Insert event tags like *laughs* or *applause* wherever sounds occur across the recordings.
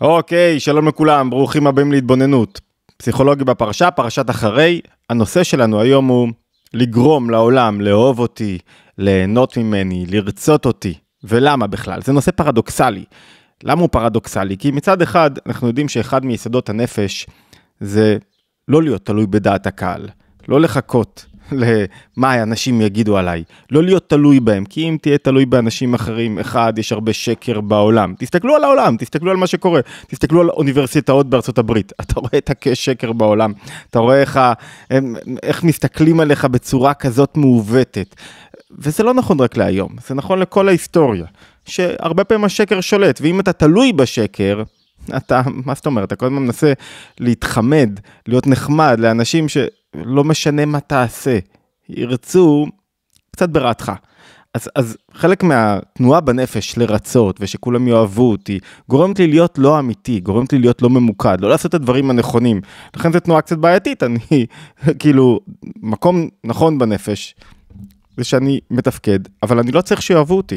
אוקיי, שלום לכולם, ברוכים הבאים להתבוננות. פסיכולוגי בפרשה, פרשת אחרי. הנושא שלנו היום הוא לגרום לעולם לאהוב אותי, ליהנות ממני, לרצות אותי. ולמה בכלל? זה נושא פרדוקסלי. למה הוא פרדוקסלי? כי מצד אחד, אנחנו יודעים שאחד מיסודות הנפש זה לא להיות תלוי בדעת הקהל, לא לחכות *laughs* למה אנשים יגידו עליי. לא להיות תלוי בהם, כי אם תהיה תלוי באנשים אחרים, אחד, יש הרבה שקר בעולם. תסתכלו על העולם, תסתכלו על מה שקורה, תסתכלו על אוניברסיטאות בארצות הברית. *laughs* אתה רואה את השקר בעולם, אתה רואה איך, איך מסתכלים עליך בצורה כזאת מעוותת. וזה לא נכון רק להיום, זה נכון לכל ההיסטוריה, שהרבה פעמים השקר שולט, ואם אתה תלוי בשקר, אתה, מה זאת אומרת, אתה כל הזמן מנסה להתחמד, להיות נחמד לאנשים שלא משנה מה תעשה, ירצו קצת ברעתך. אז, אז חלק מהתנועה בנפש לרצות ושכולם יאהבו אותי, גורמת לי להיות לא אמיתי, גורמת לי להיות לא ממוקד, לא לעשות את הדברים הנכונים. לכן זו תנועה קצת בעייתית, אני *laughs* כאילו, מקום נכון בנפש, זה שאני מתפקד, אבל אני לא צריך שיאהבו אותי.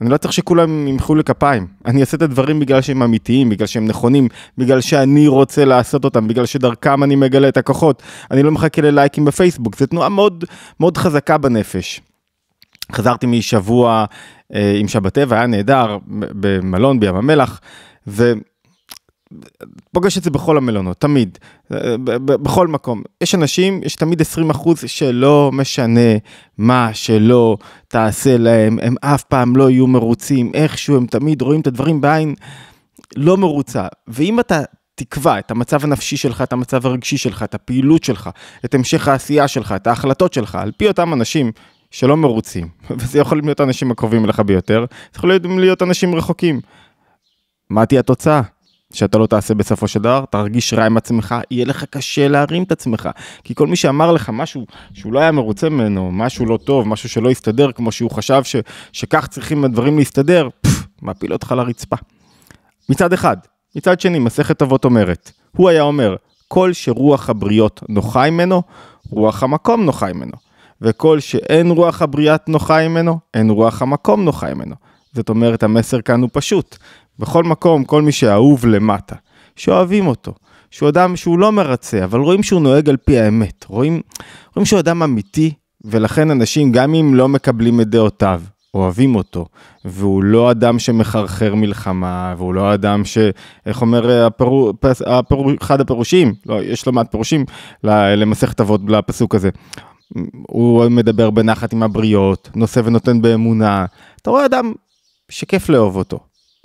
אני לא צריך שכולם ימחאו לי כפיים. אני אעשה את הדברים בגלל שהם אמיתיים, בגלל שהם נכונים, בגלל שאני רוצה לעשות אותם, בגלל שדרכם אני מגלה את הכוחות. אני לא מחכה ללייקים בפייסבוק, זו תנועה מאוד מאוד חזקה בנפש. חזרתי משבוע אה, עם שבתי והיה נהדר במלון בים המלח, ו... פוגש את זה בכל המלונות, תמיד, אה, בכל מקום. יש אנשים, יש תמיד 20 אחוז שלא משנה מה שלא תעשה להם, הם אף פעם לא יהיו מרוצים, איכשהו הם תמיד רואים את הדברים בעין לא מרוצה. ואם אתה תקבע את המצב הנפשי שלך, את המצב הרגשי שלך, את הפעילות שלך, את המשך העשייה שלך, את ההחלטות שלך, על פי אותם אנשים שלא מרוצים, *laughs* וזה יכולים להיות האנשים הקרובים אליך ביותר, זה יכול להיות אנשים רחוקים. מה תהיה התוצאה? שאתה לא תעשה בסופו של דבר, תרגיש רע עם עצמך, יהיה לך קשה להרים את עצמך. כי כל מי שאמר לך משהו שהוא לא היה מרוצה ממנו, משהו לא טוב, משהו שלא הסתדר כמו שהוא חשב ש, שכך צריכים הדברים להסתדר, פפ, מפיל אותך לרצפה. מצד אחד. מצד שני, מסכת אבות אומרת, הוא היה אומר, כל שרוח הבריות נוחה ממנו, רוח המקום נוחה ממנו. וכל שאין רוח הבריאת נוחה ממנו, אין רוח המקום נוחה ממנו. זאת אומרת, המסר כאן הוא פשוט. בכל מקום, כל מי שאהוב למטה, שאוהבים אותו, שהוא אדם שהוא לא מרצה, אבל רואים שהוא נוהג על פי האמת, רואים, רואים שהוא אדם אמיתי, ולכן אנשים, גם אם לא מקבלים את דעותיו, אוהבים אותו, והוא לא אדם שמחרחר מלחמה, והוא לא אדם ש... איך אומר הפרו... פס, הפירו, אחד הפירושים, לא, יש לא מעט פירושים למסכת אבות לפסוק הזה. הוא מדבר בנחת עם הבריות, נושא ונותן באמונה. אתה רואה אדם שכיף לאהוב אותו,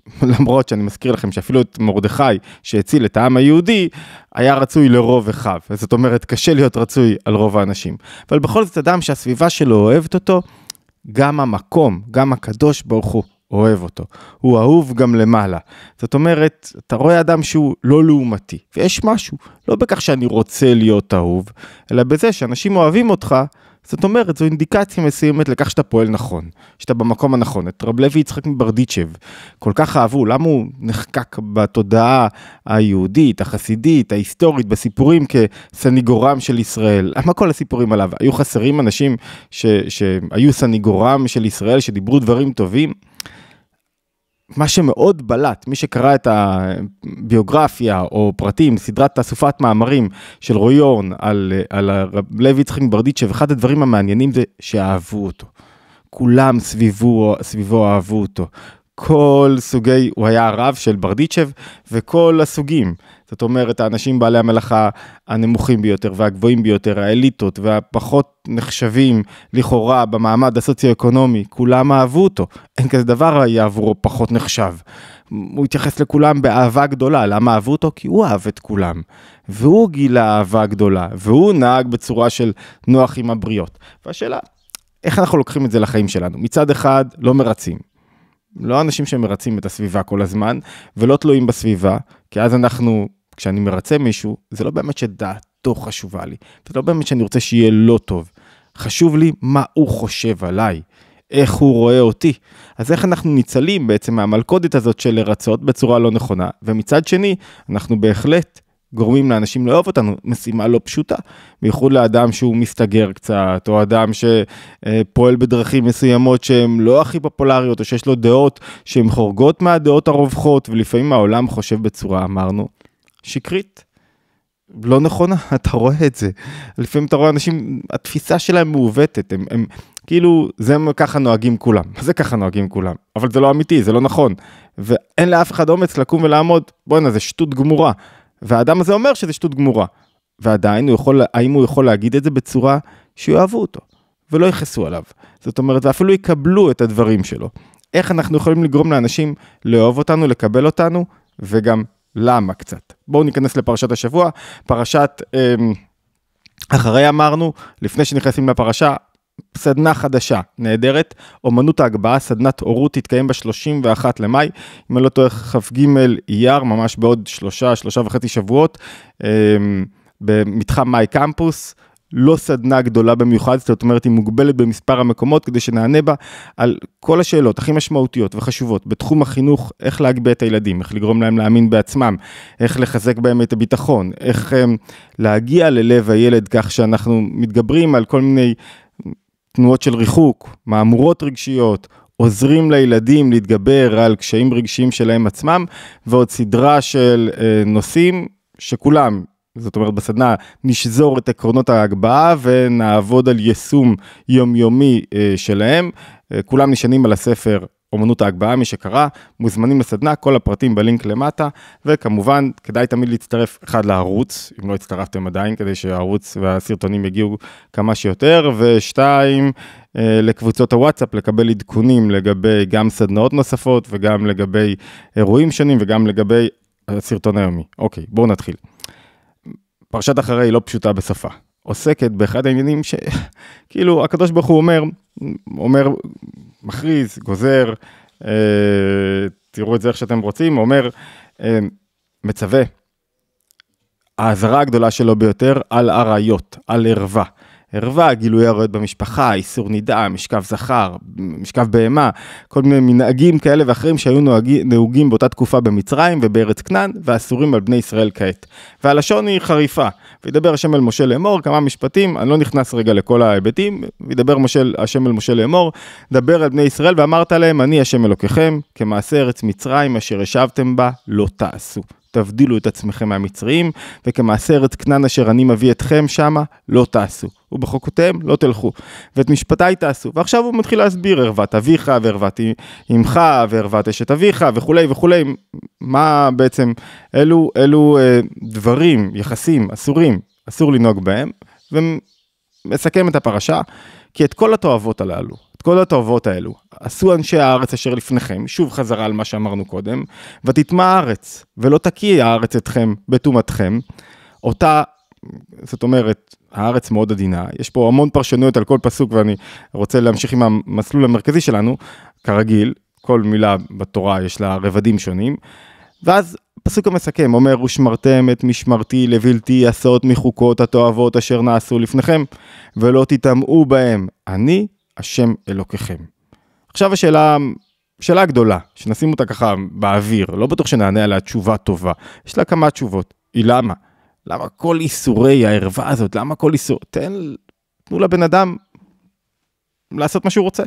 *laughs* למרות שאני מזכיר לכם שאפילו את מרדכי שהציל את העם היהודי, היה רצוי לרוב אחיו. זאת אומרת, קשה להיות רצוי על רוב האנשים. אבל בכל זאת, אדם שהסביבה שלו אוהבת אותו, גם המקום, גם הקדוש ברוך הוא אוהב אותו. הוא אהוב גם למעלה. זאת אומרת, אתה רואה אדם שהוא לא לעומתי, ויש משהו, לא בכך שאני רוצה להיות אהוב, אלא בזה שאנשים אוהבים אותך, זאת אומרת, זו אינדיקציה מסוימת לכך שאתה פועל נכון, שאתה במקום הנכון. את רב לוי יצחק מברדיצ'ב כל כך אהבו, למה הוא נחקק בתודעה היהודית, החסידית, ההיסטורית, בסיפורים כסניגורם של ישראל? למה כל הסיפורים עליו? היו חסרים אנשים ש, שהיו סניגורם של ישראל, שדיברו דברים טובים? מה שמאוד בלט, מי שקרא את הביוגרפיה או פרטים, סדרת אסופת מאמרים של רועי אורן על, על הרב לוי יצחק מברדיצ'ב, אחד הדברים המעניינים זה שאהבו אותו. כולם סביבו, סביבו אהבו אותו. כל סוגי, הוא היה הרב של ברדיצ'ב, וכל הסוגים. זאת אומרת, האנשים בעלי המלאכה הנמוכים ביותר והגבוהים ביותר, האליטות והפחות נחשבים לכאורה במעמד הסוציו-אקונומי, כולם אהבו אותו. אין כזה דבר היה עבורו פחות נחשב. הוא התייחס לכולם באהבה גדולה. למה אהבו אותו? כי הוא אהב את כולם. והוא גילה אהבה גדולה, והוא נהג בצורה של נוח עם הבריות. והשאלה, איך אנחנו לוקחים את זה לחיים שלנו? מצד אחד, לא מרצים. לא אנשים שמרצים את הסביבה כל הזמן, ולא תלויים בסביבה, כי אז אנחנו, כשאני מרצה מישהו, זה לא באמת שדעתו חשובה לי, זה לא באמת שאני רוצה שיהיה לא טוב. חשוב לי מה הוא חושב עליי, איך הוא רואה אותי. אז איך אנחנו ניצלים בעצם מהמלכודת הזאת של לרצות בצורה לא נכונה, ומצד שני, אנחנו בהחלט גורמים לאנשים לאהוב אותנו, משימה לא פשוטה. בייחוד לאדם שהוא מסתגר קצת, או אדם שפועל בדרכים מסוימות שהן לא הכי פופולריות, או שיש לו דעות שהן חורגות מהדעות הרווחות, ולפעמים העולם חושב בצורה, אמרנו, שקרית. לא נכונה, *laughs* אתה רואה את זה. לפעמים אתה רואה אנשים, התפיסה שלהם מעוותת, הם, הם כאילו, זה ככה נוהגים כולם. מה זה ככה נוהגים כולם? אבל זה לא אמיתי, זה לא נכון. ואין לאף אחד אומץ לקום ולעמוד, בואנה, זה שטות גמורה. והאדם הזה אומר שזה שטות גמורה. ועדיין, הוא יכול, האם הוא יכול להגיד את זה בצורה שיאהבו אותו, ולא יכעסו עליו. זאת אומרת, ואפילו יקבלו את הדברים שלו. איך אנחנו יכולים לגרום לאנשים לאהוב אותנו, לקבל אותנו, וגם למה קצת. בואו ניכנס לפרשת השבוע, פרשת... אה, אחרי אמרנו, לפני שנכנסים לפרשה, סדנה חדשה, נהדרת, אמנות ההגבהה, סדנת הורות, תתקיים ב-31 למאי, אם אני לא טועה, כ"ג אייר, ממש בעוד שלושה, שלושה וחצי שבועות, אמ, במתחם מאי קמפוס. לא סדנה גדולה במיוחד, זאת אומרת היא מוגבלת במספר המקומות כדי שנענה בה על כל השאלות הכי משמעותיות וחשובות בתחום החינוך, איך להגביה את הילדים, איך לגרום להם להאמין בעצמם, איך לחזק בהם את הביטחון, איך הם, אמ, להגיע ללב הילד כך שאנחנו מתגברים על כל מיני תנועות של ריחוק, מהמורות רגשיות, עוזרים לילדים להתגבר על קשיים רגשיים שלהם עצמם, ועוד סדרה של אה, נושאים שכולם, זאת אומרת בסדנה, נשזור את עקרונות ההגבהה ונעבוד על יישום יומיומי אה, שלהם. אה, כולם נשענים על הספר אומנות ההגבהה, מי שקרא, מוזמנים לסדנה, כל הפרטים בלינק למטה, וכמובן, כדאי תמיד להצטרף, אחד, לערוץ, אם לא הצטרפתם עדיין, כדי שהערוץ והסרטונים יגיעו כמה שיותר, ושתיים, אה, לקבוצות הוואטסאפ, לקבל עדכונים לגבי גם סדנאות נוספות, וגם לגבי אירועים שונים, וגם לגבי הסרטון היומי. אוקיי, בואו נתחיל. פרשת אחרי היא לא פשוטה בשפה. עוסקת באחד העניינים שכאילו *laughs* הקדוש ברוך הוא אומר, אומר מכריז, גוזר, אה, תראו את זה איך שאתם רוצים, אומר, אה, מצווה. האזהרה הגדולה שלו ביותר על אריות, על ערווה. ערווה, גילוי עריות במשפחה, איסור נידה, משכב זכר, משכב בהמה, כל מיני מנהגים כאלה ואחרים שהיו נוהגים, נהוגים באותה תקופה במצרים ובארץ כנען, ואסורים על בני ישראל כעת. והלשון היא חריפה, וידבר השם אל משה לאמור, כמה משפטים, אני לא נכנס רגע לכל ההיבטים, וידבר משה, השם אל משה לאמור, דבר על בני ישראל ואמרת להם, אני השם אלוקיכם, כמעשה ארץ מצרים אשר ישבתם בה, לא תעשו. תבדילו את עצמכם מהמצרים, וכמעשה ארץ כנען אשר אני מביא אתכם שמה, לא תעשו. ובחוקותיהם לא תלכו, ואת משפטיי תעשו. ועכשיו הוא מתחיל להסביר, ערוות אביך, וערוות אמך, וערוות אשת אביך, וכולי וכולי, מה בעצם, אלו, אלו אה, דברים, יחסים, אסורים, אסור לנהוג בהם, ומסכם את הפרשה, כי את כל התועבות הללו, את כל התועבות האלו, עשו אנשי הארץ אשר לפניכם, שוב חזרה על מה שאמרנו קודם, ותטמע הארץ, ולא תקיא הארץ אתכם בטומאתכם, אותה זאת אומרת, הארץ מאוד עדינה, יש פה המון פרשנויות על כל פסוק ואני רוצה להמשיך עם המסלול המרכזי שלנו, כרגיל, כל מילה בתורה יש לה רבדים שונים, ואז פסוק המסכם אומר, ושמרתם את משמרתי לבלתי עשות מחוקות התועבות אשר נעשו לפניכם, ולא תטמאו בהם, אני השם אלוקיכם. עכשיו השאלה, שאלה גדולה, שנשים אותה ככה באוויר, לא בטוח שנענה עליה תשובה טובה, יש לה כמה תשובות, היא למה? למה כל איסורי הערווה הזאת? למה כל איסור? תן, תנו לבן אדם לעשות מה שהוא רוצה.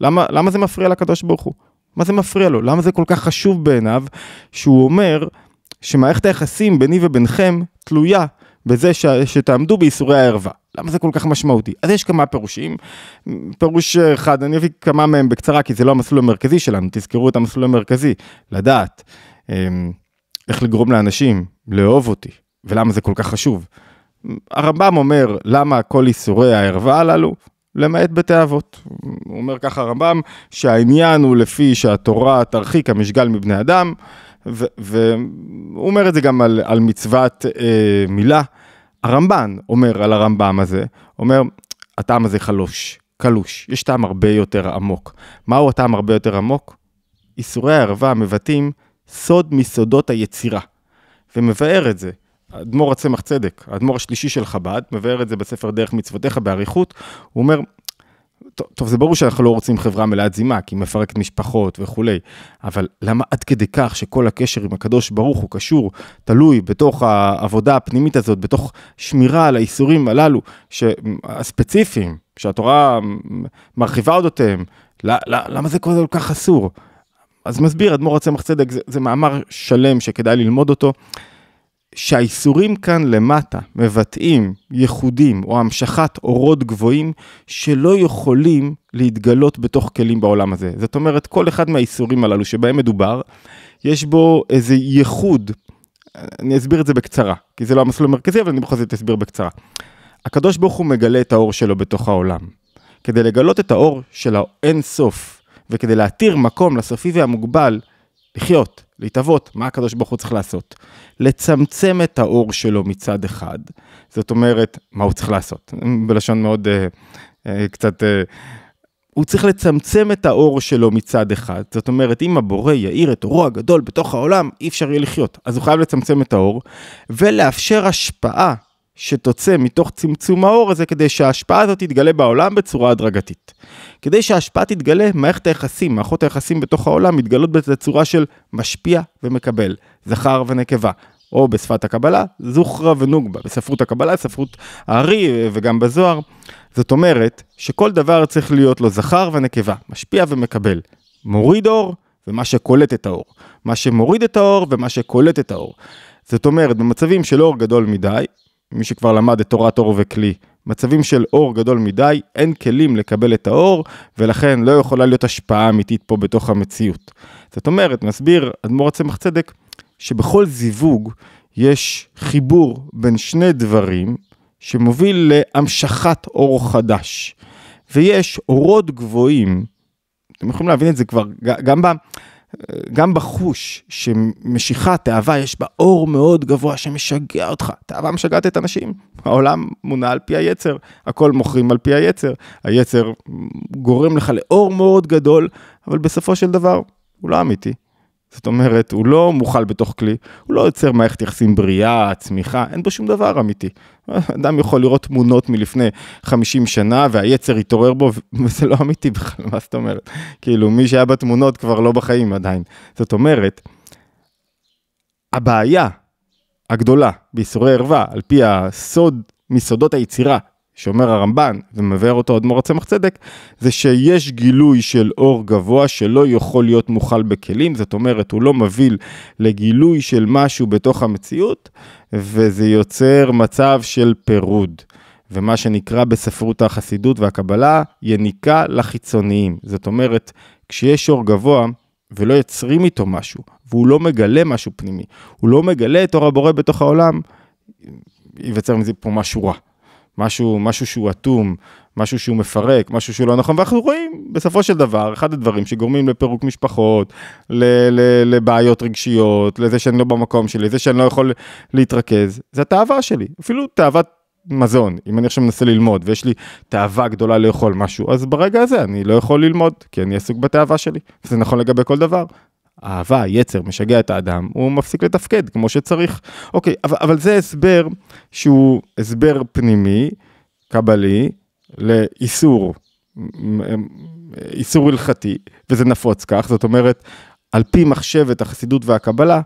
למה, למה זה מפריע לקדוש ברוך הוא? מה זה מפריע לו? למה זה כל כך חשוב בעיניו שהוא אומר שמערכת היחסים ביני וביניכם תלויה בזה ש... שתעמדו באיסורי הערווה? למה זה כל כך משמעותי? אז יש כמה פירושים. פירוש אחד, אני אביא כמה מהם בקצרה, כי זה לא המסלול המרכזי שלנו, תזכרו את המסלול המרכזי, לדעת אמ, איך לגרום לאנשים לאהוב אותי, ולמה זה כל כך חשוב. הרמב"ם אומר למה כל איסורי הערווה הללו, למעט בתי אבות. הוא אומר ככה הרמב"ם, שהעניין הוא לפי שהתורה תרחיק המשגל מבני אדם, והוא אומר את זה גם על, על מצוות אה, מילה. הרמב"ן אומר על הרמב"ם הזה, אומר, הטעם הזה חלוש, קלוש, יש טעם הרבה יותר עמוק. מהו הטעם הרבה יותר עמוק? איסורי הערווה מבטאים סוד מסודות היצירה, ומבאר את זה. אדמו"ר הצמח צדק, האדמו"ר השלישי של חב"ד, מבאר את זה בספר דרך מצוותיך באריכות, הוא אומר, טוב, טוב, זה ברור שאנחנו לא רוצים חברה מלאת זימה, כי היא מפרקת משפחות וכולי, אבל למה עד כדי כך שכל הקשר עם הקדוש ברוך הוא קשור, תלוי בתוך העבודה הפנימית הזאת, בתוך שמירה על האיסורים הללו, הספציפיים, שהתורה מרחיבה אודותיהם, למה זה כל כך אסור? אז מסביר אדמו"ר הצמח צדק, זה, זה מאמר שלם שכדאי ללמוד אותו. שהאיסורים כאן למטה מבטאים ייחודים או המשכת אורות גבוהים שלא יכולים להתגלות בתוך כלים בעולם הזה. זאת אומרת, כל אחד מהאיסורים הללו שבהם מדובר, יש בו איזה ייחוד. אני אסביר את זה בקצרה, כי זה לא המסלול המרכזי, אבל אני בכל זאת אסביר בקצרה. הקדוש ברוך הוא מגלה את האור שלו בתוך העולם. כדי לגלות את האור של האין סוף, וכדי להתיר מקום לסופי והמוגבל לחיות, להתהוות, מה הקדוש ברוך הוא צריך לעשות? לצמצם את האור שלו מצד אחד, זאת אומרת, מה הוא צריך לעשות? בלשון מאוד אה, אה, קצת... אה, הוא צריך לצמצם את האור שלו מצד אחד, זאת אומרת, אם הבורא יאיר את אורו הגדול בתוך העולם, אי אפשר יהיה לחיות. אז הוא חייב לצמצם את האור, ולאפשר השפעה שתוצא מתוך צמצום האור הזה כדי שההשפעה הזאת תתגלה בעולם בצורה הדרגתית. כדי שההשפעה תתגלה, מערכת היחסים, מערכות היחסים בתוך העולם מתגלות בצורה של משפיע ומקבל, זכר ונקבה, או בשפת הקבלה, זוכרה ונוגבה, בספרות הקבלה, ספרות הארי אה, וגם בזוהר. זאת אומרת שכל דבר צריך להיות לו זכר ונקבה, משפיע ומקבל, מוריד אור ומה שקולט את האור, מה שמוריד את האור ומה שקולט את האור. זאת אומרת, במצבים של אור גדול מדי, מי שכבר למד את תורת אור וכלי. מצבים של אור גדול מדי, אין כלים לקבל את האור, ולכן לא יכולה להיות השפעה אמיתית פה בתוך המציאות. זאת אומרת, מסביר אדמו"ר הצמח צדק, שבכל זיווג יש חיבור בין שני דברים שמוביל להמשכת אור חדש. ויש אורות גבוהים, אתם יכולים להבין את זה כבר, גם ב... גם בחוש שמשיכה, תאווה, יש בה אור מאוד גבוה שמשגע אותך. תאווה משגעת את אנשים. העולם מונע על פי היצר, הכל מוכרים על פי היצר. היצר גורם לך לאור מאוד גדול, אבל בסופו של דבר הוא לא אמיתי. זאת אומרת, הוא לא מוכל בתוך כלי, הוא לא יוצר מערכת יחסים בריאה, צמיחה, אין בו שום דבר אמיתי. אדם יכול לראות תמונות מלפני 50 שנה והיצר התעורר בו, וזה לא אמיתי בכלל, מה זאת אומרת? כאילו, מי שהיה בתמונות כבר לא בחיים עדיין. זאת אומרת, הבעיה הגדולה בייסורי ערווה, על פי הסוד מסודות היצירה שאומר הרמב"ן, ומבאר אותו אדמו"ר הצמח צדק, זה שיש גילוי של אור גבוה שלא יכול להיות מוכל בכלים, זאת אומרת, הוא לא מוביל לגילוי של משהו בתוך המציאות, וזה יוצר מצב של פירוד. ומה שנקרא בספרות החסידות והקבלה, יניקה לחיצוניים. זאת אומרת, כשיש אור גבוה, ולא יוצרים איתו משהו, והוא לא מגלה משהו פנימי, הוא לא מגלה את אור הבורא בתוך העולם, ייווצר מזה פה משהו רע. משהו, משהו שהוא אטום, משהו שהוא מפרק, משהו שהוא לא נכון, ואנחנו רואים בסופו של דבר, אחד הדברים שגורמים לפירוק משפחות, ל- ל- לבעיות רגשיות, לזה שאני לא במקום שלי, לזה שאני לא יכול להתרכז, זה התאווה שלי, אפילו תאוות מזון, אם אני עכשיו מנסה ללמוד ויש לי תאווה גדולה לאכול משהו, אז ברגע הזה אני לא יכול ללמוד, כי אני עסוק בתאווה שלי, זה נכון לגבי כל דבר, האהבה, היצר, משגע את האדם, הוא מפסיק לתפקד כמו שצריך. אוקיי, אבל, אבל זה הסבר שהוא הסבר פנימי, קבלי, לאיסור, איסור הלכתי, וזה נפוץ כך, זאת אומרת, על פי מחשבת החסידות והקבלה,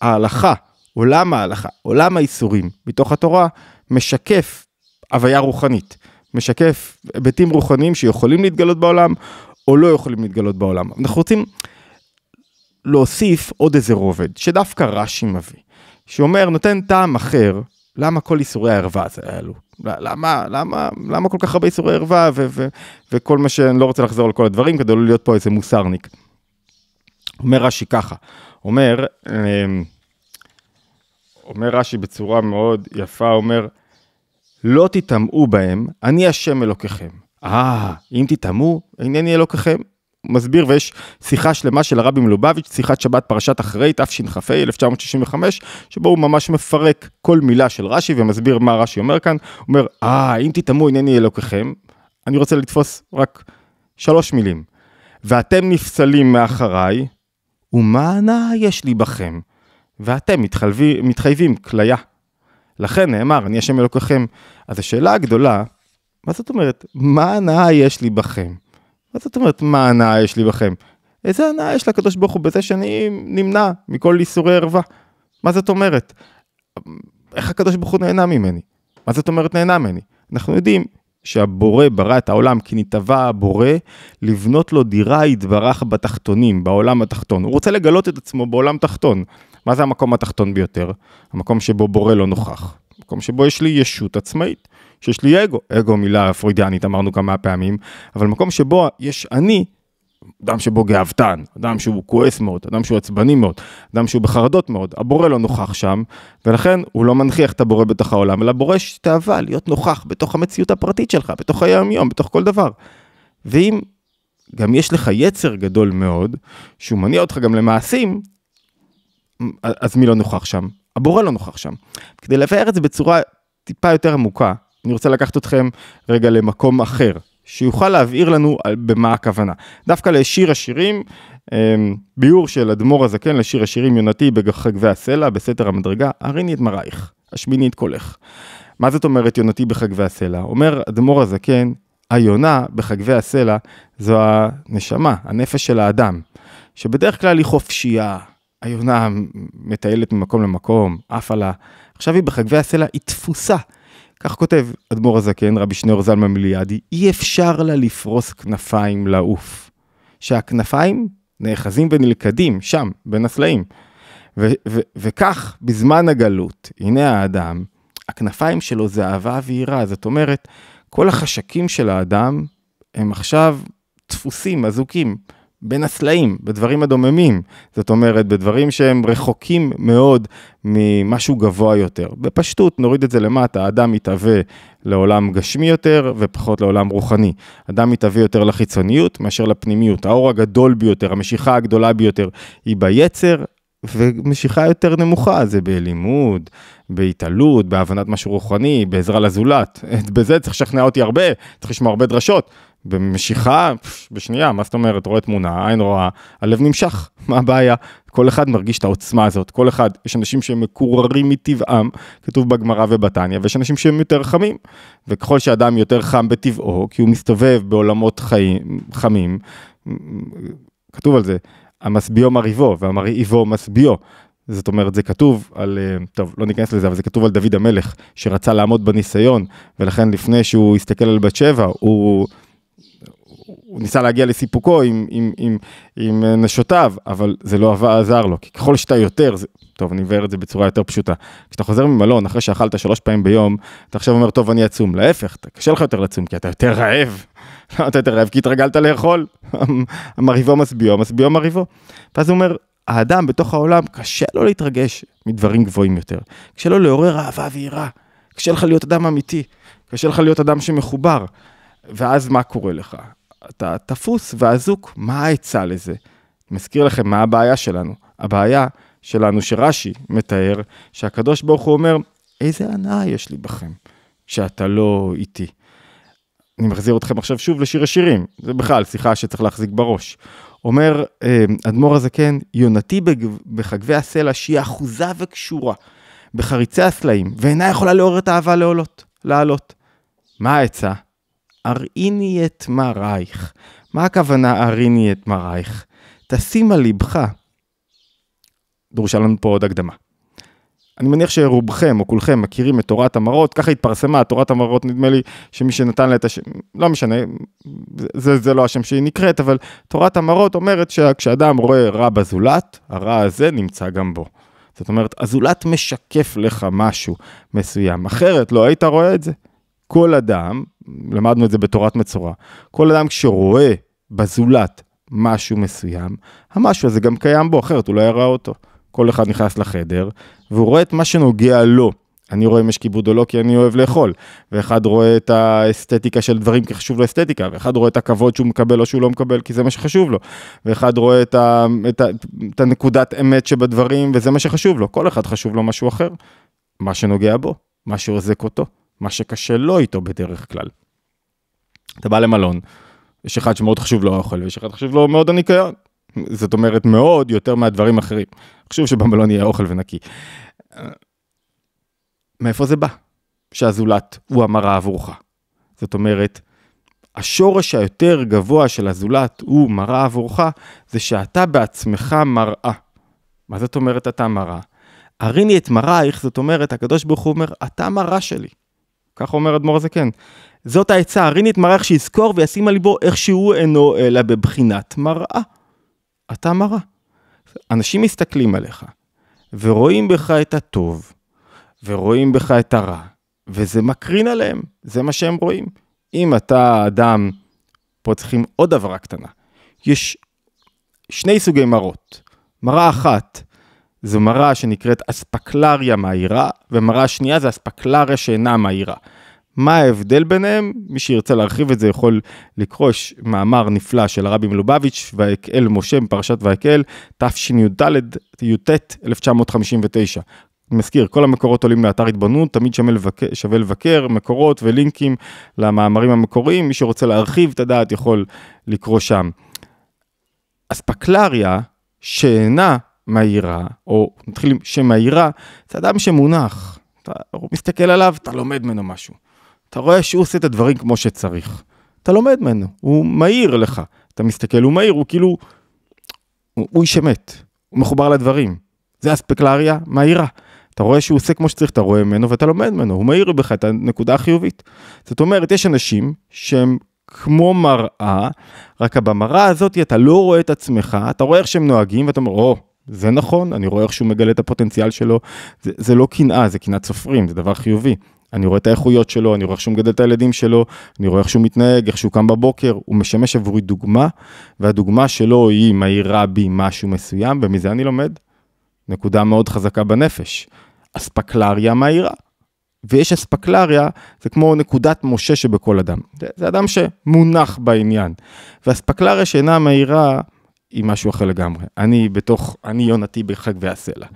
ההלכה, עולם ההלכה, עולם האיסורים מתוך התורה, משקף הוויה רוחנית, משקף היבטים רוחניים שיכולים להתגלות בעולם או לא יכולים להתגלות בעולם. אנחנו רוצים... להוסיף עוד איזה רובד, שדווקא רש"י מביא, שאומר, נותן טעם אחר, למה כל איסורי הערווה הזה האלו? למה, למה, למה כל כך הרבה איסורי ערווה ו- ו- וכל מה שאני לא רוצה לחזור על כל הדברים כדי לא להיות פה איזה מוסרניק. אומר רש"י ככה, אומר, אמ, אומר רש"י בצורה מאוד יפה, אומר, לא תטמאו בהם, אני השם אלוקיכם. אה, אם תטמאו, אינני אלוקיכם, מסביר ויש שיחה שלמה של הרבי מלובביץ', שיחת שבת פרשת אחרי תשכ"ה 1965, שבו הוא ממש מפרק כל מילה של רש"י ומסביר מה רש"י אומר כאן, הוא אומר, אה, אם תטמאו הנני אלוקיכם, אני רוצה לתפוס רק שלוש מילים. ואתם נפסלים מאחריי, ומה נא יש לי בכם? ואתם מתחלבי, מתחייבים כליה. לכן נאמר, אני השם אלוקיכם. אז השאלה הגדולה, מה זאת אומרת, מה הנאה יש לי בכם? מה זאת אומרת, מה הנאה יש לי בכם? איזה הנאה יש לקדוש ברוך הוא בזה שאני נמנע מכל איסורי ערווה? מה זאת אומרת? איך הקדוש ברוך הוא נהנה ממני? מה זאת אומרת נהנה ממני? אנחנו יודעים שהבורא ברא את העולם כי נתבע הבורא לבנות לו דירה יתברך בתחתונים, בעולם התחתון. הוא רוצה לגלות את עצמו בעולם תחתון. מה זה המקום התחתון ביותר? המקום שבו בורא לא נוכח. מקום שבו יש לי ישות עצמאית. שיש לי אגו, אגו מילה פרוידיאנית, אמרנו כמה פעמים, אבל מקום שבו יש אני, אדם שבו גאוותן, אדם שהוא כועס מאוד, אדם שהוא עצבני מאוד, אדם שהוא בחרדות מאוד, הבורא לא נוכח שם, ולכן הוא לא מנכיח את הבורא בתוך העולם, אלא בורא יש תאווה להיות נוכח בתוך המציאות הפרטית שלך, בתוך היום-יום, בתוך כל דבר. ואם גם יש לך יצר גדול מאוד, שהוא מניע אותך גם למעשים, אז מי לא נוכח שם? הבורא לא נוכח שם. כדי לבאר את זה בצורה טיפה יותר עמוקה, אני רוצה לקחת אתכם רגע למקום אחר, שיוכל להבהיר לנו על, במה הכוונה. דווקא לשיר השירים, אמ, ביור של אדמו"ר הזקן לשיר השירים יונתי בחגבי הסלע, בסתר המדרגה, הריני את מרייך, השמיני את קולך. מה זאת אומרת יונתי בחגבי הסלע? אומר אדמו"ר הזקן, היונה בחגבי הסלע זו הנשמה, הנפש של האדם, שבדרך כלל היא חופשייה, היונה מטיילת ממקום למקום, עפה לה. עכשיו היא בחגבי הסלע, היא תפוסה. כך כותב אדמו"ר הזקן, רבי שניאור זלמן מליאדי, אי אפשר לה לפרוס כנפיים לעוף. שהכנפיים נאחזים ונלכדים שם, בין הסלעים. ו- ו- וכך, בזמן הגלות, הנה האדם, הכנפיים שלו זה אהבה ויראה, זאת אומרת, כל החשקים של האדם הם עכשיו דפוסים, אזוקים. בין הסלעים, בדברים הדוממים. זאת אומרת, בדברים שהם רחוקים מאוד ממשהו גבוה יותר. בפשטות, נוריד את זה למטה, האדם מתהווה לעולם גשמי יותר ופחות לעולם רוחני. אדם מתהווה יותר לחיצוניות מאשר לפנימיות. האור הגדול ביותר, המשיכה הגדולה ביותר, היא ביצר, ומשיכה יותר נמוכה זה בלימוד, בהתעלות, בהבנת משהו רוחני, בעזרה לזולת. *laughs* בזה צריך לשכנע אותי הרבה, צריך לשמוע הרבה דרשות, במשיכה, בשנייה, מה זאת אומרת, רואה תמונה, עין רואה, הלב נמשך, *laughs* מה הבעיה? כל אחד מרגיש את העוצמה הזאת, כל אחד, יש אנשים שהם מקוררים מטבעם, כתוב בגמרא ובתניא, ויש אנשים שהם יותר חמים. וככל שאדם יותר חם בטבעו, כי הוא מסתובב בעולמות חיים, חמים, כתוב על זה, המשביעו מרעיבו, והמרעיבו משביעו. זאת אומרת, זה כתוב על, אה, טוב, לא ניכנס לזה, אבל זה כתוב על דוד המלך, שרצה לעמוד בניסיון, ולכן לפני שהוא הסתכל על בת שבע, הוא הוא ניסה להגיע לסיפוקו עם, עם, עם, עם אה, נשותיו, אבל זה לא עזר לו, כי ככל שאתה יותר, זה... טוב, אני אבאר את זה בצורה יותר פשוטה. כשאתה חוזר ממלון, אחרי שאכלת שלוש פעמים ביום, אתה עכשיו אומר, טוב, אני אצום. להפך, אתה קשה לך יותר לצום, כי אתה יותר רעב. לא, *laughs* אתה יותר רעב, כי התרגלת לאכול. *laughs* המריבו משביעו, משביעו מרהיבו. ואז הוא אומר, האדם בתוך העולם, קשה לו להתרגש מדברים גבוהים יותר. קשה לו לעורר אהבה ויראה. קשה לך להיות אדם אמיתי. קשה לך להיות אדם שמחובר. ואז מה קורה לך? אתה תפוס ואזוק, מה העצה לזה? מזכיר לכם מה הבעיה שלנו. הבעיה שלנו שרש"י מתאר, שהקדוש ברוך הוא אומר, איזה הנאה יש לי בכם, שאתה לא איתי. אני מחזיר אתכם עכשיו שוב לשיר השירים, זה בכלל שיחה שצריך להחזיק בראש. אומר אה, אדמו"ר הזקן, יונתי בחגבי הסלע שהיא אחוזה וקשורה בחריצי הסלעים, ואינה יכולה לעורר את האהבה לעלות. מה העצה? ארעיני את מרייך. מה הכוונה ארעיני את מרייך? תשים על ליבך. דרושה לנו פה עוד הקדמה. אני מניח שרובכם או כולכם מכירים את תורת המראות, ככה התפרסמה תורת המראות, נדמה לי שמי שנתן לה את השם, לא משנה, זה, זה לא השם שהיא נקראת, אבל תורת המראות אומרת שכשאדם רואה רע בזולת, הרע הזה נמצא גם בו. זאת אומרת, הזולת משקף לך משהו מסוים, אחרת לא היית רואה את זה. כל אדם למדנו את זה בתורת מצורע. כל אדם שרואה בזולת משהו מסוים, המשהו הזה גם קיים בו, אחרת הוא לא יראה אותו. כל אחד נכנס לחדר, והוא רואה את מה שנוגע לו. אני רואה אם יש כיבוד או לא, כי אני אוהב לאכול. ואחד רואה את האסתטיקה של דברים, כי חשוב לו אסתטיקה, ואחד רואה את הכבוד שהוא מקבל או שהוא לא מקבל, כי זה מה שחשוב לו. ואחד רואה את, ה, את, ה, את הנקודת אמת שבדברים, וזה מה שחשוב לו. כל אחד חשוב לו משהו אחר, מה שנוגע בו, מה שעוזק אותו. מה שקשה לא איתו בדרך כלל. אתה בא למלון, יש אחד שמאוד חשוב לו האוכל ויש אחד חשוב לו מאוד הניקיון. זאת אומרת מאוד יותר מהדברים האחרים. חשוב שבמלון יהיה אוכל ונקי. מאיפה זה בא? שהזולת הוא המרה עבורך. זאת אומרת, השורש היותר גבוה של הזולת הוא מרה עבורך, זה שאתה בעצמך מראה. מה זאת אומרת אתה מראה? הריני את מראייך, זאת אומרת, הקדוש ברוך הוא אומר, אתה מראה שלי. כך אומר אדמו"ר הזקן. זאת העצה הרינית מרח שיזכור וישים על ליבו איך שהוא אינו אלא בבחינת מראה. אתה מראה. אנשים מסתכלים עליך, ורואים בך את הטוב, ורואים בך את הרע, וזה מקרין עליהם, זה מה שהם רואים. אם אתה אדם, פה צריכים עוד הבהרה קטנה. יש שני סוגי מראות. מראה אחת זו מראה שנקראת אספקלריה מהירה, ומראה שנייה זה אספקלריה שאינה מהירה. מה ההבדל ביניהם? מי שירצה להרחיב את זה יכול לקרוש מאמר נפלא של הרבי מלובביץ' ויקהל משה מפרשת ויקהל, תשי"ד, י"ט 1959. מזכיר, כל המקורות עולים לאתר התבוננות, תמיד שווה לבקר, שווה לבקר מקורות ולינקים למאמרים המקוריים, מי שרוצה להרחיב את הדעת יכול לקרוא שם. אספקלריה שאינה מהירה, או נתחיל עם שם מהירה, זה אדם שמונח. אתה מסתכל עליו, אתה לומד ממנו משהו. אתה רואה שהוא עושה את הדברים כמו שצריך. אתה לומד ממנו, הוא מהיר לך. אתה מסתכל, הוא מהיר, הוא כאילו... הוא איש אמת, הוא מחובר לדברים. זה אספקלריה מהירה. אתה רואה שהוא עושה כמו שצריך, אתה רואה ממנו ואתה לומד ממנו, הוא מאיר בך את הנקודה החיובית. זאת אומרת, יש אנשים שהם כמו מראה, רק במראה הזאת אתה לא רואה את עצמך, אתה רואה איך שהם נוהגים ואתה אומר, או, oh, זה נכון, אני רואה איך שהוא מגלה את הפוטנציאל שלו. זה, זה לא קנאה, זה קנאת סופרים, זה דבר חיובי. אני רואה את האיכויות שלו, אני רואה איך שהוא מגדל את הילדים שלו, אני רואה איך שהוא מתנהג, איך שהוא קם בבוקר, הוא משמש עבורי דוגמה, והדוגמה שלו היא מהירה בי משהו מסוים, ומזה אני לומד. נקודה מאוד חזקה בנפש. אספקלריה מהירה. ויש אספקלריה, זה כמו נקודת משה שבכל אדם. זה, זה אדם שמונח בעניין. ואספקלריה שאינה מהירה, היא משהו אחר לגמרי. אני בתוך, אני יונתי בחגבי הסלע.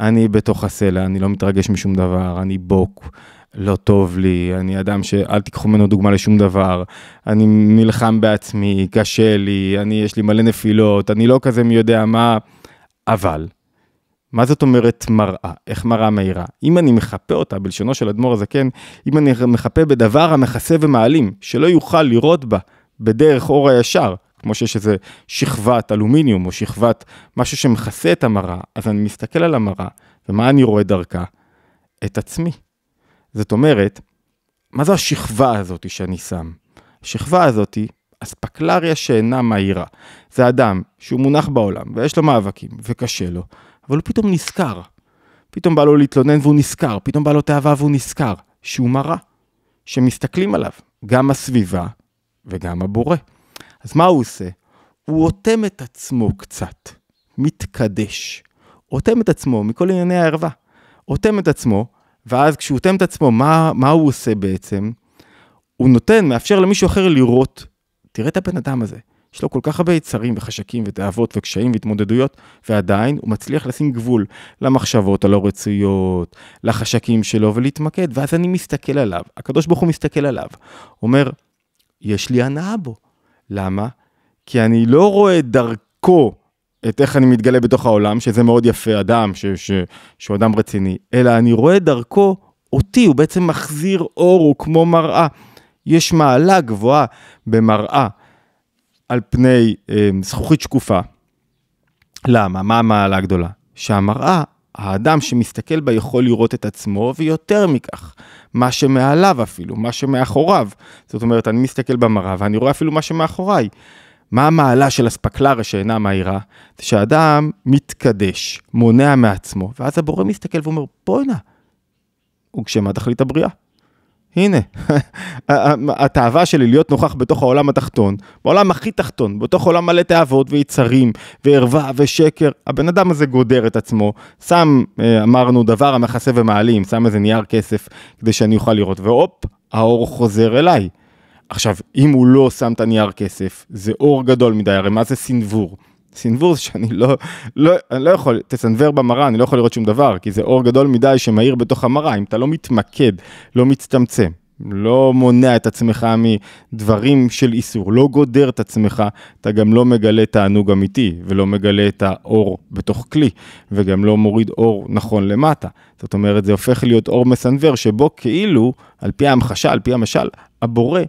אני בתוך הסלע, אני לא מתרגש משום דבר, אני בוק, לא טוב לי, אני אדם שאל תיקחו ממנו דוגמה לשום דבר, אני נלחם בעצמי, קשה לי, אני, יש לי מלא נפילות, אני לא כזה מי יודע מה, אבל, מה זאת אומרת מראה? איך מראה מהירה? אם אני מחפה אותה, בלשונו של אדמו"ר הזקן, אם אני מחפה בדבר המכסה ומעלים, שלא יוכל לראות בה, בדרך אור הישר, כמו שיש איזה שכבת אלומיניום או שכבת משהו שמכסה את המראה, אז אני מסתכל על המראה, ומה אני רואה דרכה? את עצמי. זאת אומרת, מה זו השכבה הזאת שאני שם? השכבה הזאת, אספקלריה שאינה מהירה. זה אדם שהוא מונח בעולם, ויש לו מאבקים, וקשה לו, אבל הוא פתאום נזכר. פתאום בא לו להתלונן והוא נזכר, פתאום בא לו תאווה והוא נזכר, שהוא מראה, שמסתכלים עליו, גם הסביבה וגם הבורא. אז מה הוא עושה? הוא אוטם את עצמו קצת, מתקדש. אוטם את עצמו מכל ענייני הערווה. אוטם את עצמו, ואז כשהוא אוטם את עצמו, מה, מה הוא עושה בעצם? הוא נותן, מאפשר למישהו אחר לראות, תראה את הבן אדם הזה, יש לו כל כך הרבה יצרים וחשקים ותאוות וקשיים והתמודדויות, ועדיין הוא מצליח לשים גבול למחשבות הלא רצויות, לחשקים שלו ולהתמקד, ואז אני מסתכל עליו, הקדוש ברוך הוא מסתכל עליו, אומר, יש לי הנאה בו. למה? כי אני לא רואה דרכו את איך אני מתגלה בתוך העולם, שזה מאוד יפה, אדם ש, ש, שהוא אדם רציני, אלא אני רואה דרכו אותי, הוא בעצם מחזיר אור, הוא כמו מראה. יש מעלה גבוהה במראה על פני אה, זכוכית שקופה. למה? מה המעלה הגדולה? שהמראה האדם שמסתכל בה יכול לראות את עצמו, ויותר מכך, מה שמעליו אפילו, מה שמאחוריו. זאת אומרת, אני מסתכל במראה ואני רואה אפילו מה שמאחוריי. מה המעלה של אספקלרה שאינה מהירה? זה שאדם מתקדש, מונע מעצמו, ואז הבורא מסתכל ואומר, בוא'נה, הוגשמה תכלית הבריאה. הנה, *laughs* התאווה שלי להיות נוכח בתוך העולם התחתון, בעולם הכי תחתון, בתוך עולם מלא תאוות ויצרים, וערווה ושקר, הבן אדם הזה גודר את עצמו, שם, אה, אמרנו, דבר המכסה ומעלים, שם איזה נייר כסף כדי שאני אוכל לראות, והופ, האור חוזר אליי. עכשיו, אם הוא לא שם את הנייר כסף, זה אור גדול מדי, הרי מה זה סינוור? סינוור זה שאני לא, לא, אני לא יכול, תסנוור במראה, אני לא יכול לראות שום דבר, כי זה אור גדול מדי שמאיר בתוך המראה, אם אתה לא מתמקד, לא מצטמצם. לא מונע את עצמך מדברים של איסור, לא גודר את עצמך, אתה גם לא מגלה תענוג אמיתי, ולא מגלה את האור בתוך כלי, וגם לא מוריד אור נכון למטה. זאת אומרת, זה הופך להיות אור מסנוור, שבו כאילו, על פי ההמחשה, על פי המשל, הבורא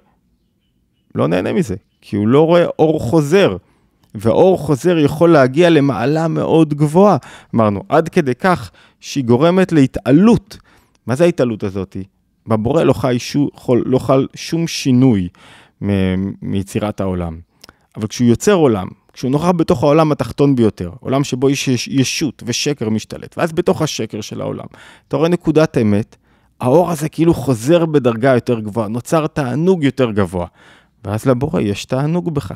לא נהנה מזה, כי הוא לא רואה אור חוזר. ואור חוזר יכול להגיע למעלה מאוד גבוהה. אמרנו, עד כדי כך שהיא גורמת להתעלות. מה זה ההתעלות הזאת? בבורא לא חל, שו, לא חל שום שינוי מיצירת העולם. אבל כשהוא יוצר עולם, כשהוא נוכח בתוך העולם התחתון ביותר, עולם שבו יש ישות ושקר משתלט, ואז בתוך השקר של העולם, אתה רואה נקודת אמת, האור הזה כאילו חוזר בדרגה יותר גבוהה, נוצר תענוג יותר גבוה, ואז לבורא יש תענוג בך.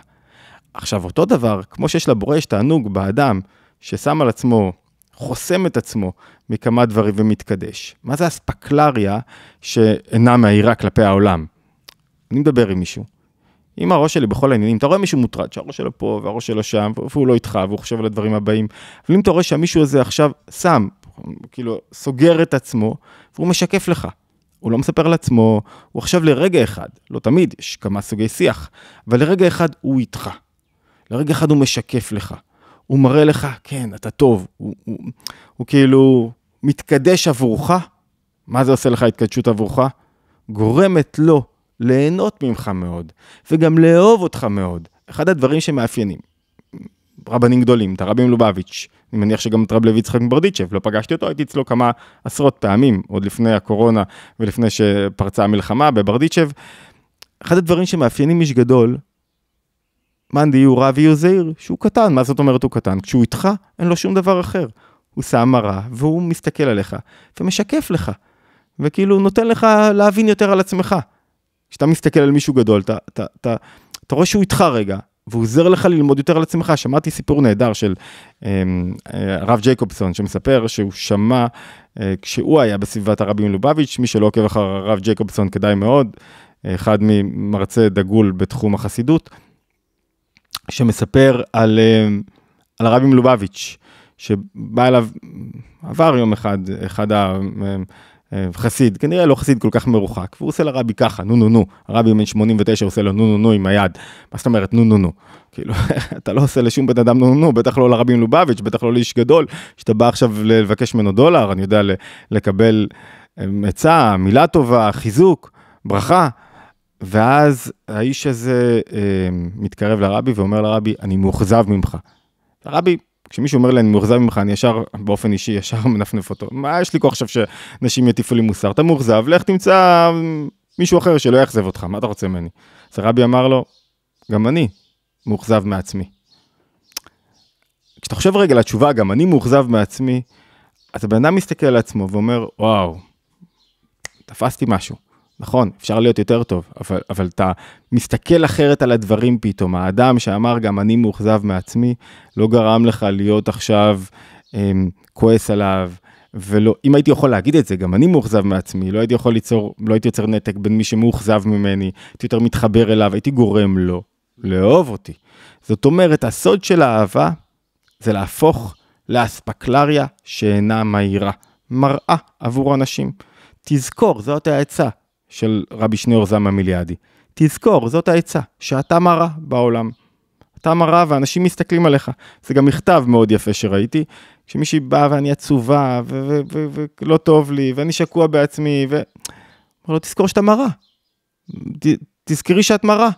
עכשיו, אותו דבר, כמו שיש לבורא, יש תענוג באדם ששם על עצמו, חוסם את עצמו מכמה דברים ומתקדש. מה זה אספקלריה שאינה מהירה כלפי העולם? אני מדבר עם מישהו. עם הראש שלי בכל העניינים, אתה רואה מישהו מוטרד, שהראש שלו פה והראש שלו שם, והוא לא איתך, והוא חושב על הדברים הבאים. אבל אם אתה רואה שהמישהו הזה עכשיו שם, כאילו, סוגר את עצמו, והוא משקף לך. הוא לא מספר לעצמו, הוא עכשיו לרגע אחד, לא תמיד, יש כמה סוגי שיח, אבל לרגע אחד הוא איתך. לרגע אחד הוא משקף לך. הוא מראה לך, כן, אתה טוב. הוא, הוא, הוא, הוא כאילו מתקדש עבורך. מה זה עושה לך התקדשות עבורך? גורמת לו ליהנות ממך מאוד, וגם לאהוב אותך מאוד. אחד הדברים שמאפיינים רבנים גדולים, את הרבי מלובביץ', אני מניח שגם את רב לוי יצחק מברדיצ'ב, לא פגשתי אותו, הייתי אצלו כמה עשרות פעמים, עוד לפני הקורונה ולפני שפרצה המלחמה בברדיצ'ב. אחד הדברים שמאפיינים איש גדול, מאנדי הוא רב יהיו זהיר, שהוא קטן, מה זאת אומרת הוא קטן? כשהוא איתך, אין לו שום דבר אחר. הוא שם מראה, והוא מסתכל עליך, ומשקף לך, וכאילו נותן לך להבין יותר על עצמך. כשאתה מסתכל על מישהו גדול, אתה, אתה, אתה, אתה רואה שהוא איתך רגע, והוא עוזר לך ללמוד יותר על עצמך. שמעתי סיפור נהדר של אמ, הרב אה, ג'ייקובסון, שמספר שהוא שמע אה, כשהוא היה בסביבת הרבי מלובביץ', מי שלא עוקב אחר הרב ג'ייקובסון כדאי מאוד, אחד ממרצה דגול בתחום החסידות. שמספר על, אה, על הרבי מלובביץ', שבא אליו, עבר יום אחד, אחד ה... אה, אה, חסיד, כנראה לא חסיד כל כך מרוחק, והוא עושה לרבי ככה, נו נו נו, הרבי בן 89 עושה לו נו נו נו עם היד, מה זאת אומרת נו נו נו, כאילו, *laughs* אתה לא עושה לשום בן אדם נו נו נו, בטח לא לרבי מלובביץ', בטח לא לאיש גדול, שאתה בא עכשיו לבקש ממנו דולר, אני יודע, לקבל עצה, מילה טובה, חיזוק, ברכה, ואז האיש הזה אה, מתקרב לרבי ואומר לרבי, אני מאוכזב ממך. הרבי, כשמישהו אומר לי, אני מאוכזב ממך, אני ישר, באופן אישי, ישר *laughs* מנפנף אותו. מה יש לי כוח עכשיו שאנשים יטיפו לי מוסר? אתה מאוכזב, לך תמצא אמ, מישהו אחר שלא יאכזב אותך, מה אתה רוצה ממני? אז הרבי אמר לו, גם אני מאוכזב מעצמי. כשאתה חושב רגע על התשובה, גם אני מאוכזב מעצמי, אז הבן אדם מסתכל על עצמו ואומר, וואו, תפסתי משהו. נכון, אפשר להיות יותר טוב, אבל, אבל אתה מסתכל אחרת על הדברים פתאום. האדם שאמר גם אני מאוכזב מעצמי, לא גרם לך להיות עכשיו אמ, כועס עליו, ולא, אם הייתי יכול להגיד את זה, גם אני מאוכזב מעצמי, לא הייתי יכול ליצור, לא הייתי יוצר נתק בין מי שמאוכזב ממני, הייתי יותר מתחבר אליו, הייתי גורם לו לאהוב אותי. זאת אומרת, הסוד של האהבה זה להפוך לאספקלריה שאינה מהירה, מראה עבור אנשים. תזכור, זאת העצה, של רבי שניאור זמא מיליאדי. תזכור, זאת העצה, שאתה מרה בעולם. אתה מרה ואנשים מסתכלים עליך. זה גם מכתב מאוד יפה שראיתי, כשמישהי באה ואני עצובה ולא טוב לי ואני שקוע בעצמי, ו... אמר לו, תזכור שאתה מרה. תזכרי שאת מרה.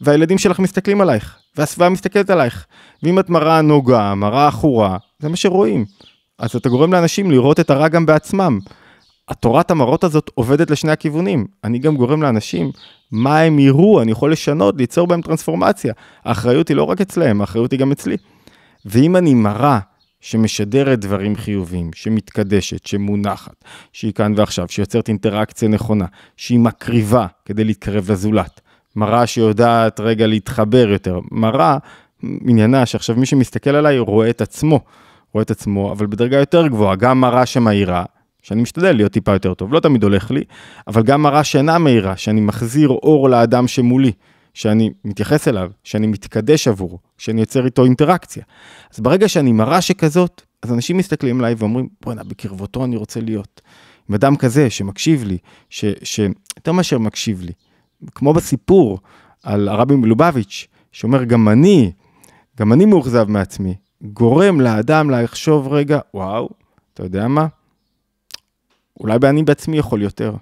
והילדים שלך מסתכלים עלייך, והסביבה מסתכלת עלייך. ואם את מראה נוגה, מראה עכורה, זה מה שרואים. אז אתה גורם לאנשים לראות את הרע גם בעצמם. התורת המראות הזאת עובדת לשני הכיוונים. אני גם גורם לאנשים מה הם יראו, אני יכול לשנות, ליצור בהם טרנספורמציה. האחריות היא לא רק אצלהם, האחריות היא גם אצלי. ואם אני מראה שמשדרת דברים חיוביים, שמתקדשת, שמונחת, שהיא כאן ועכשיו, שיוצרת אינטראקציה נכונה, שהיא מקריבה כדי להתקרב לזולת, מראה שיודעת רגע להתחבר יותר, מראה עניינה שעכשיו מי שמסתכל עליי רואה את עצמו, רואה את עצמו, אבל בדרגה יותר גבוהה, גם מראה שמאירה, שאני משתדל להיות טיפה יותר טוב, לא תמיד הולך לי, אבל גם מראה שינה מהירה, שאני מחזיר אור לאדם שמולי, שאני מתייחס אליו, שאני מתקדש עבורו, שאני יוצר איתו אינטראקציה. אז ברגע שאני מראה שכזאת, אז אנשים מסתכלים עליי ואומרים, בוא'נה, בקרבותו אני רוצה להיות. עם אדם כזה שמקשיב לי, שיותר מאשר מקשיב לי, כמו בסיפור על הרבי מלובביץ', שאומר, גם אני, גם אני מאוכזב מעצמי, גורם לאדם לחשוב רגע, וואו, אתה יודע מה? אולי אני בעצמי יכול יותר.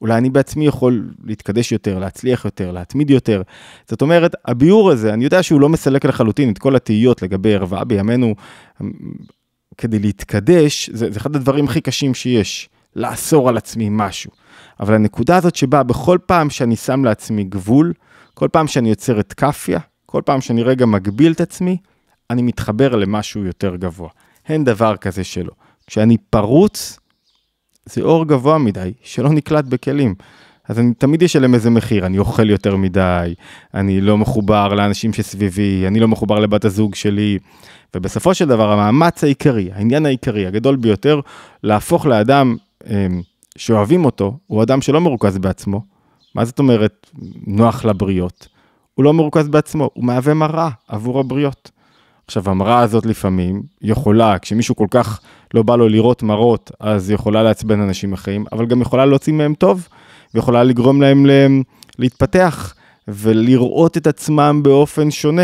אולי אני בעצמי יכול להתקדש יותר, להצליח יותר, להתמיד יותר. זאת אומרת, הביאור הזה, אני יודע שהוא לא מסלק לחלוטין את כל התהיות לגבי הרוועה בימינו, כדי להתקדש, זה, זה אחד הדברים הכי קשים שיש, לאסור על עצמי משהו. אבל הנקודה הזאת שבה בכל פעם שאני שם לעצמי גבול, כל פעם שאני יוצר את כאפיה, כל פעם שאני רגע מגביל את עצמי, אני מתחבר למשהו יותר גבוה. אין דבר כזה שלא. כשאני פרוץ, זה אור גבוה מדי, שלא נקלט בכלים. אז אני תמיד אשלם איזה מחיר, אני אוכל יותר מדי, אני לא מחובר לאנשים שסביבי, אני לא מחובר לבת הזוג שלי. ובסופו של דבר, המאמץ העיקרי, העניין העיקרי, הגדול ביותר, להפוך לאדם אה, שאוהבים אותו, הוא אדם שלא מרוכז בעצמו. מה זאת אומרת נוח לבריות? הוא לא מרוכז בעצמו, הוא מהווה מראה עבור הבריות. עכשיו, המראה הזאת לפעמים יכולה, כשמישהו כל כך לא בא לו לראות מראות, אז יכולה לעצבן אנשים אחרים, אבל גם יכולה להוציא מהם טוב, ויכולה לגרום להם להתפתח ולראות את עצמם באופן שונה.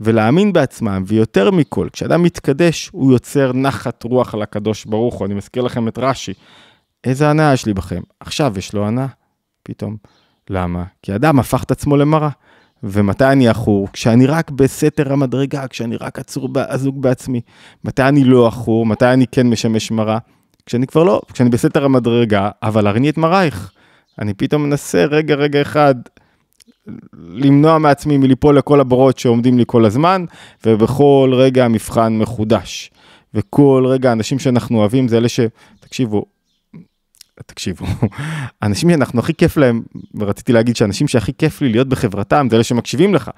ולהאמין בעצמם, ויותר מכל, כשאדם מתקדש, הוא יוצר נחת רוח על הקדוש ברוך הוא. אני מזכיר לכם את רש"י, איזה הנאה יש לי בכם? עכשיו יש לו הנאה, פתאום. למה? כי אדם הפך את עצמו למראה. ומתי אני עכור? כשאני רק בסתר המדרגה, כשאני רק עצור, אזוג בעצמי. מתי אני לא עכור? מתי אני כן משמש מראה? כשאני כבר לא, כשאני בסתר המדרגה, אבל הריני את מראייך. אני פתאום מנסה רגע, רגע אחד, למנוע מעצמי מליפול לכל הבורות שעומדים לי כל הזמן, ובכל רגע המבחן מחודש. וכל רגע, אנשים שאנחנו אוהבים זה אלה ש... תקשיבו, תקשיבו, *laughs* אנשים שאנחנו הכי כיף להם, ורציתי להגיד שאנשים שהכי כיף לי להיות בחברתם, זה אלה שמקשיבים לך.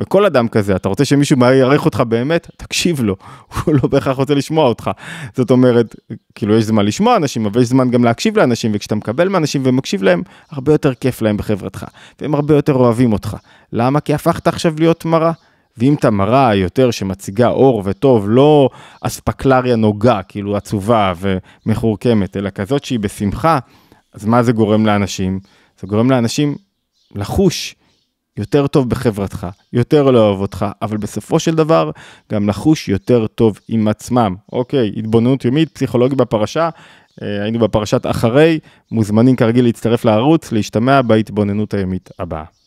וכל אדם כזה, אתה רוצה שמישהו יעריך אותך באמת, תקשיב לו, *laughs* הוא לא בהכרח רוצה לשמוע אותך. זאת אומרת, כאילו יש זמן לשמוע אנשים, אבל יש זמן גם להקשיב לאנשים, וכשאתה מקבל מאנשים ומקשיב להם, הרבה יותר כיף להם בחברתך, והם הרבה יותר אוהבים אותך. למה? כי הפכת עכשיו להיות מראה. ואם תמרה יותר שמציגה אור וטוב, לא אספקלריה נוגה, כאילו עצובה ומחורקמת, אלא כזאת שהיא בשמחה, אז מה זה גורם לאנשים? זה גורם לאנשים לחוש יותר טוב בחברתך, יותר לאהוב אותך, אבל בסופו של דבר גם לחוש יותר טוב עם עצמם. אוקיי, התבוננות יומית, פסיכולוגי בפרשה, אה, היינו בפרשת אחרי, מוזמנים כרגיל להצטרף לערוץ, להשתמע בהתבוננות היומית הבאה.